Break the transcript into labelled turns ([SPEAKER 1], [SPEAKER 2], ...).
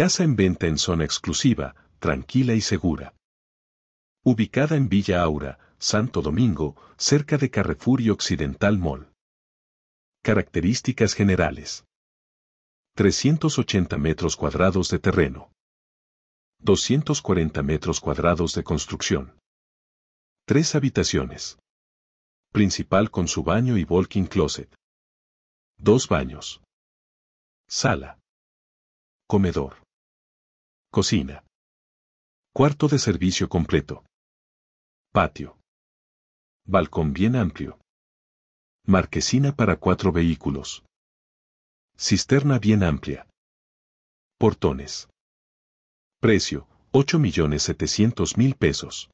[SPEAKER 1] Casa en venta en zona exclusiva,
[SPEAKER 2] tranquila y segura. Ubicada en Villa Aura, Santo Domingo, cerca de Carrefour y Occidental Mall. Características generales. 380 metros cuadrados de terreno. 240 metros cuadrados de construcción. Tres habitaciones. Principal con su baño y walking closet. Dos baños.
[SPEAKER 1] Sala. Comedor. Cocina. Cuarto de servicio completo. Patio. Balcón bien amplio. Marquesina para cuatro vehículos. Cisterna bien amplia. Portones. Precio, 8.700.000 pesos.